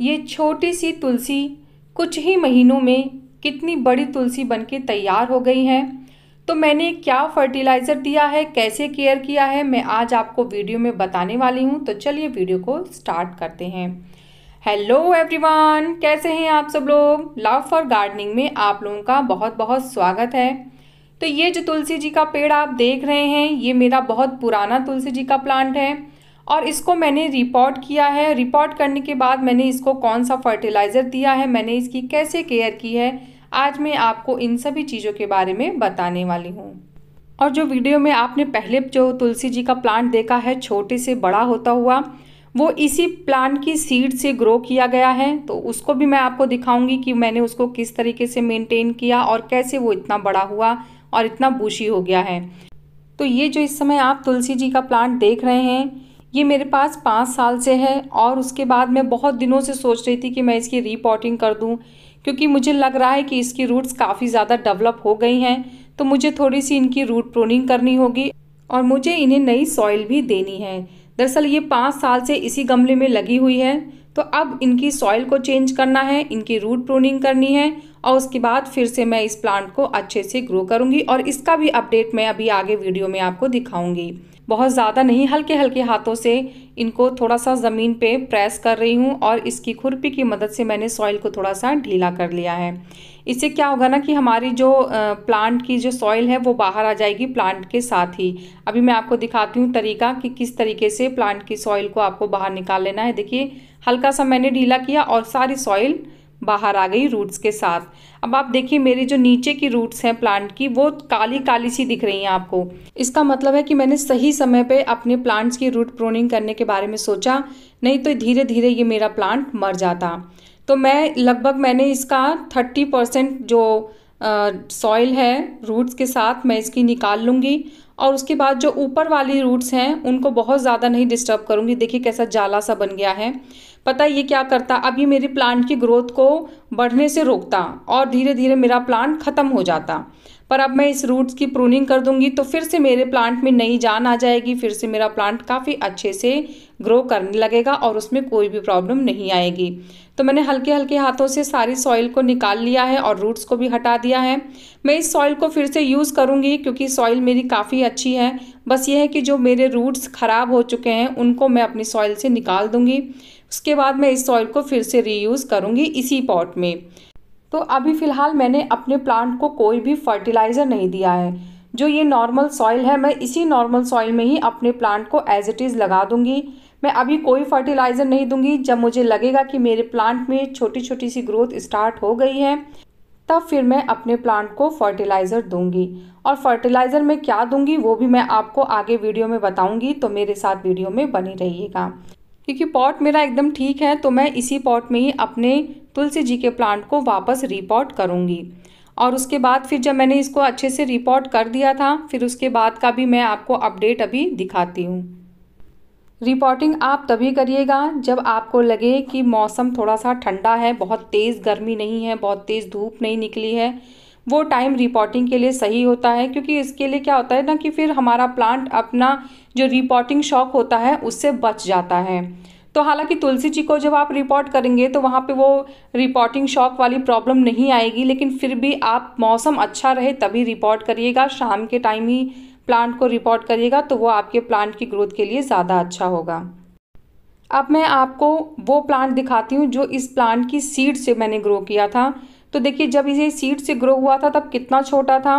ये छोटी सी तुलसी कुछ ही महीनों में कितनी बड़ी तुलसी बनके तैयार हो गई है तो मैंने क्या फर्टिलाइज़र दिया है कैसे केयर किया है मैं आज आपको वीडियो में बताने वाली हूँ तो चलिए वीडियो को स्टार्ट करते हैं हेलो एवरीवन कैसे हैं आप सब लोग लव फॉर गार्डनिंग में आप लोगों का बहुत बहुत स्वागत है तो ये जो तुलसी जी का पेड़ आप देख रहे हैं ये मेरा बहुत पुराना तुलसी जी का प्लांट है और इसको मैंने रिपोर्ट किया है रिपोर्ट करने के बाद मैंने इसको कौन सा फर्टिलाइज़र दिया है मैंने इसकी कैसे केयर की है आज मैं आपको इन सभी चीज़ों के बारे में बताने वाली हूँ और जो वीडियो में आपने पहले जो तुलसी जी का प्लांट देखा है छोटे से बड़ा होता हुआ वो इसी प्लांट की सीड से ग्रो किया गया है तो उसको भी मैं आपको दिखाऊंगी कि मैंने उसको किस तरीके से मेंटेन किया और कैसे वो इतना बड़ा हुआ और इतना बूशी हो गया है तो ये जो इस समय आप तुलसी जी का प्लांट देख रहे हैं ये मेरे पास पाँच साल से है और उसके बाद मैं बहुत दिनों से सोच रही थी कि मैं इसकी रिपोर्टिंग कर दूँ क्योंकि मुझे लग रहा है कि इसकी रूट्स काफ़ी ज़्यादा डेवलप हो गई हैं तो मुझे थोड़ी सी इनकी रूट प्रोनिंग करनी होगी और मुझे इन्हें नई सॉइल भी देनी है दरअसल ये पाँच साल से इसी गमले में लगी हुई है तो अब इनकी सॉइल को चेंज करना है इनकी रूट प्रूनिंग करनी है और उसके बाद फिर से मैं इस प्लांट को अच्छे से ग्रो करूँगी और इसका भी अपडेट मैं अभी आगे वीडियो में आपको दिखाऊंगी बहुत ज़्यादा नहीं हल्के हल्के हाथों से इनको थोड़ा सा ज़मीन पे प्रेस कर रही हूँ और इसकी खुरपी की मदद से मैंने सॉइल को थोड़ा सा ढीला कर लिया है इससे क्या होगा ना कि हमारी जो प्लांट की जो सॉइल है वो बाहर आ जाएगी प्लांट के साथ ही अभी मैं आपको दिखाती हूँ तरीका कि किस तरीके से प्लांट की सॉइल को आपको बाहर निकाल लेना है देखिए हल्का सा मैंने ढीला किया और सारी सॉइल बाहर आ गई रूट्स के साथ अब आप देखिए मेरी जो नीचे की रूट्स हैं प्लांट की वो काली काली सी दिख रही हैं आपको इसका मतलब है कि मैंने सही समय पे अपने प्लांट्स की रूट प्रोनिंग करने के बारे में सोचा नहीं तो धीरे धीरे ये मेरा प्लांट मर जाता तो मैं लगभग मैंने इसका थर्टी परसेंट जो सॉइल है रूट्स के साथ मैं इसकी निकाल लूँगी और उसके बाद जो ऊपर वाली रूट्स हैं उनको बहुत ज़्यादा नहीं डिस्टर्ब करूँगी देखिए कैसा जाला सा बन गया है पता ये क्या करता अब ये मेरी प्लांट की ग्रोथ को बढ़ने से रोकता और धीरे धीरे मेरा प्लांट ख़त्म हो जाता पर अब मैं इस रूट्स की प्रूनिंग कर दूंगी तो फिर से मेरे प्लांट में नई जान आ जाएगी फिर से मेरा प्लांट काफ़ी अच्छे से ग्रो करने लगेगा और उसमें कोई भी प्रॉब्लम नहीं आएगी तो मैंने हल्के हल्के हाथों से सारी सॉइल को निकाल लिया है और रूट्स को भी हटा दिया है मैं इस सॉइल को फिर से यूज़ करूँगी क्योंकि सॉइल मेरी काफ़ी अच्छी है बस ये है कि जो मेरे रूट्स ख़राब हो चुके हैं उनको मैं अपनी सॉइल से निकाल दूँगी उसके बाद मैं इस सॉइल को फिर से रीयूज़ करूँगी इसी पॉट में तो अभी फ़िलहाल मैंने अपने प्लांट को कोई भी फर्टिलाइज़र नहीं दिया है जो ये नॉर्मल सॉइल है मैं इसी नॉर्मल सॉइल में ही अपने प्लांट को एज इट इज़ लगा दूंगी मैं अभी कोई फर्टिलाइज़र नहीं दूंगी जब मुझे लगेगा कि मेरे प्लांट में छोटी छोटी सी ग्रोथ स्टार्ट हो गई है तब फिर मैं अपने प्लांट को फर्टिलाइज़र दूंगी और फर्टिलाइज़र में क्या दूंगी वो भी मैं आपको आगे वीडियो में बताऊंगी तो मेरे साथ वीडियो में बनी रहिएगा क्योंकि पॉट मेरा एकदम ठीक है तो मैं इसी पॉट में ही अपने तुलसी जी के प्लांट को वापस रिपोर्ट करूँगी और उसके बाद फिर जब मैंने इसको अच्छे से रिपोर्ट कर दिया था फिर उसके बाद का भी मैं आपको अपडेट अभी दिखाती हूँ रिपोर्टिंग आप तभी करिएगा जब आपको लगे कि मौसम थोड़ा सा ठंडा है बहुत तेज़ गर्मी नहीं है बहुत तेज़ धूप नहीं निकली है वो टाइम रिपोर्टिंग के लिए सही होता है क्योंकि इसके लिए क्या होता है ना कि फिर हमारा प्लांट अपना जो रिपोर्टिंग शॉक होता है उससे बच जाता है तो हालांकि तुलसी जी को जब आप रिपोर्ट करेंगे तो वहाँ पे वो रिपोर्टिंग शॉक वाली प्रॉब्लम नहीं आएगी लेकिन फिर भी आप मौसम अच्छा रहे तभी रिपोर्ट करिएगा शाम के टाइम ही प्लांट को रिपोर्ट करिएगा तो वो आपके प्लांट की ग्रोथ के लिए ज़्यादा अच्छा होगा अब मैं आपको वो प्लांट दिखाती हूँ जो इस प्लांट की सीड से मैंने ग्रो किया था तो देखिए जब इसे सीड से ग्रो हुआ था तब कितना छोटा था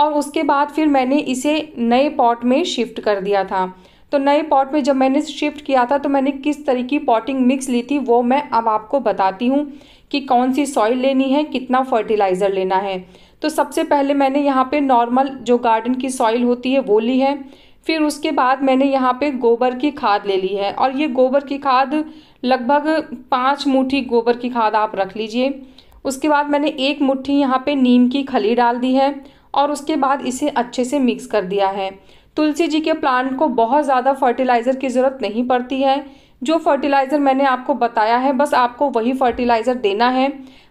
और उसके बाद फिर मैंने इसे नए पॉट में शिफ्ट कर दिया था तो नए पॉट में जब मैंने शिफ्ट किया था तो मैंने किस तरह की पॉटिंग मिक्स ली थी वो मैं अब आपको बताती हूँ कि कौन सी सॉइल लेनी है कितना फर्टिलाइज़र लेना है तो सबसे पहले मैंने यहाँ पे नॉर्मल जो गार्डन की सॉइल होती है वो ली है फिर उसके बाद मैंने यहाँ पे गोबर की खाद ले ली है और ये गोबर की खाद लगभग पाँच मूठी गोबर की खाद आप रख लीजिए उसके बाद मैंने एक मुट्ठी यहाँ पे नीम की खली डाल दी है और उसके बाद इसे अच्छे से मिक्स कर दिया है तुलसी जी के प्लांट को बहुत ज़्यादा फर्टिलाइज़र की ज़रूरत नहीं पड़ती है जो फर्टिलाइज़र मैंने आपको बताया है बस आपको वही फर्टिलाइज़र देना है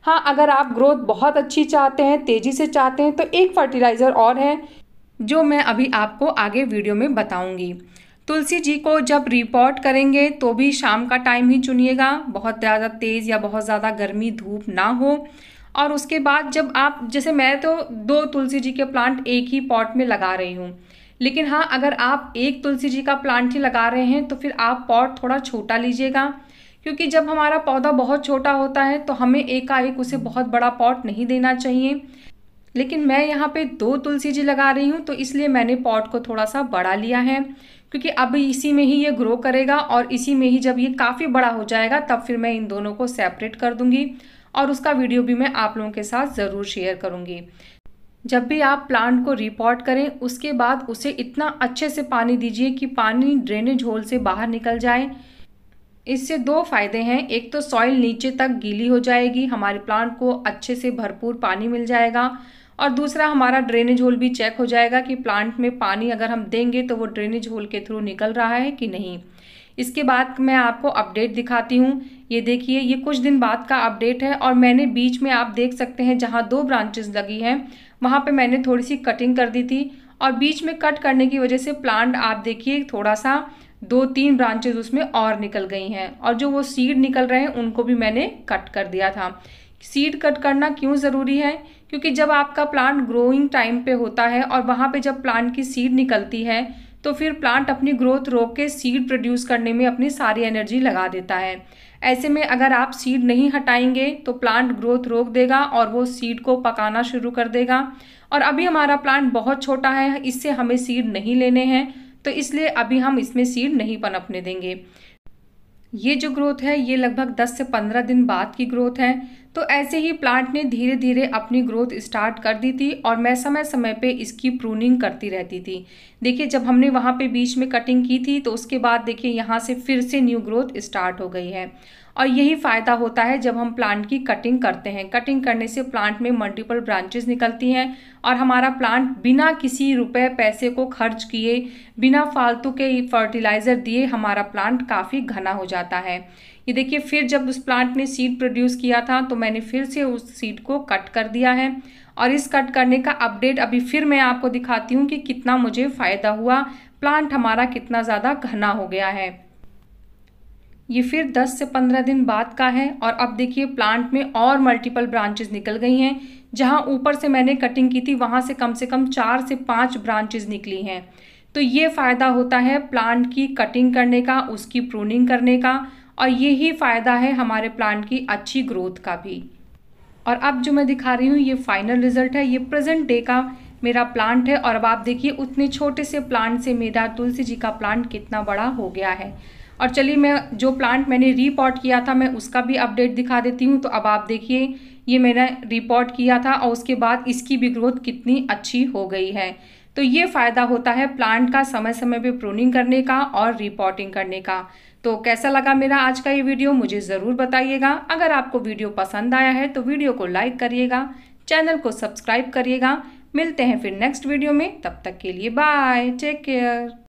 हाँ अगर आप ग्रोथ बहुत अच्छी चाहते हैं तेज़ी से चाहते हैं तो एक फर्टिलाइज़र और है जो मैं अभी आपको आगे वीडियो में बताऊँगी तुलसी जी को जब रिपोर्ट करेंगे तो भी शाम का टाइम ही चुनिएगा बहुत ज़्यादा तेज़ या बहुत ज़्यादा गर्मी धूप ना हो और उसके बाद जब आप जैसे मैं तो दो तुलसी जी के प्लांट एक ही पॉट में लगा रही हूँ लेकिन हाँ अगर आप एक तुलसी जी का प्लांट ही लगा रहे हैं तो फिर आप पॉट थोड़ा छोटा लीजिएगा क्योंकि जब हमारा पौधा बहुत छोटा होता है तो हमें एकाएक उसे बहुत बड़ा पॉट नहीं देना चाहिए लेकिन मैं यहाँ पे दो तुलसी जी लगा रही हूँ तो इसलिए मैंने पॉट को थोड़ा सा बड़ा लिया है क्योंकि अब इसी में ही ये ग्रो करेगा और इसी में ही जब ये काफ़ी बड़ा हो जाएगा तब फिर मैं इन दोनों को सेपरेट कर दूंगी और उसका वीडियो भी मैं आप लोगों के साथ ज़रूर शेयर करूंगी जब भी आप प्लांट को रिपोर्ट करें उसके बाद उसे इतना अच्छे से पानी दीजिए कि पानी ड्रेनेज होल से बाहर निकल जाए इससे दो फायदे हैं एक तो सॉइल नीचे तक गीली हो जाएगी हमारे प्लांट को अच्छे से भरपूर पानी मिल जाएगा और दूसरा हमारा ड्रेनेज होल भी चेक हो जाएगा कि प्लांट में पानी अगर हम देंगे तो वो ड्रेनेज होल के थ्रू निकल रहा है कि नहीं इसके बाद मैं आपको अपडेट दिखाती हूँ ये देखिए ये कुछ दिन बाद का अपडेट है और मैंने बीच में आप देख सकते हैं जहाँ दो ब्रांचेस लगी हैं वहाँ पे मैंने थोड़ी सी कटिंग कर दी थी और बीच में कट करने की वजह से प्लांट आप देखिए थोड़ा सा दो तीन ब्रांचेज उसमें और निकल गई हैं और जो वो सीड निकल रहे हैं उनको भी मैंने कट कर दिया था सीड कट करना क्यों ज़रूरी है क्योंकि जब आपका प्लांट ग्रोइंग टाइम पे होता है और वहाँ पे जब प्लांट की सीड निकलती है तो फिर प्लांट अपनी ग्रोथ रोक के सीड प्रोड्यूस करने में अपनी सारी एनर्जी लगा देता है ऐसे में अगर आप सीड नहीं हटाएंगे तो प्लांट ग्रोथ रोक देगा और वो सीड को पकाना शुरू कर देगा और अभी हमारा प्लांट बहुत छोटा है इससे हमें सीड नहीं लेने हैं तो इसलिए अभी हम इसमें सीड नहीं पनपने देंगे ये जो ग्रोथ है ये लगभग 10 से 15 दिन बाद की ग्रोथ है तो ऐसे ही प्लांट ने धीरे धीरे अपनी ग्रोथ स्टार्ट कर दी थी और मैं समय समय पे इसकी प्रूनिंग करती रहती थी देखिए जब हमने वहाँ पे बीच में कटिंग की थी तो उसके बाद देखिए यहाँ से फिर से न्यू ग्रोथ स्टार्ट हो गई है और यही फ़ायदा होता है जब हम प्लांट की कटिंग करते हैं कटिंग करने से प्लांट में मल्टीपल ब्रांचेस निकलती हैं और हमारा प्लांट बिना किसी रुपए पैसे को खर्च किए बिना फालतू के फर्टिलाइज़र दिए हमारा प्लांट काफ़ी घना हो जाता है ये देखिए फिर जब उस प्लांट ने सीड प्रोड्यूस किया था तो मैंने फिर से उस सीड को कट कर दिया है और इस कट करने का अपडेट अभी फिर मैं आपको दिखाती हूँ कि कितना मुझे फ़ायदा हुआ प्लांट हमारा कितना ज़्यादा घना हो गया है ये फिर 10 से 15 दिन बाद का है और अब देखिए प्लांट में और मल्टीपल ब्रांचेस निकल गई हैं जहाँ ऊपर से मैंने कटिंग की थी वहाँ से कम से कम चार से पाँच ब्रांचेस निकली हैं तो ये फ़ायदा होता है प्लांट की कटिंग करने का उसकी प्रूनिंग करने का और यही फ़ायदा है हमारे प्लांट की अच्छी ग्रोथ का भी और अब जो मैं दिखा रही हूँ ये फाइनल रिजल्ट है ये प्रेजेंट डे का मेरा प्लांट है और अब आप देखिए उतने छोटे से प्लांट से मेरा तुलसी जी का प्लांट कितना बड़ा हो गया है और चलिए मैं जो प्लांट मैंने रीपॉट किया था मैं उसका भी अपडेट दिखा देती हूँ तो अब आप देखिए ये मैंने रिपोर्ट किया था और उसके बाद इसकी भी ग्रोथ कितनी अच्छी हो गई है तो ये फ़ायदा होता है प्लांट का समय समय पे प्रूनिंग करने का और रिपोर्टिंग करने का तो कैसा लगा मेरा आज का ये वीडियो मुझे ज़रूर बताइएगा अगर आपको वीडियो पसंद आया है तो वीडियो को लाइक करिएगा चैनल को सब्सक्राइब करिएगा मिलते हैं फिर नेक्स्ट वीडियो में तब तक के लिए बाय टेक केयर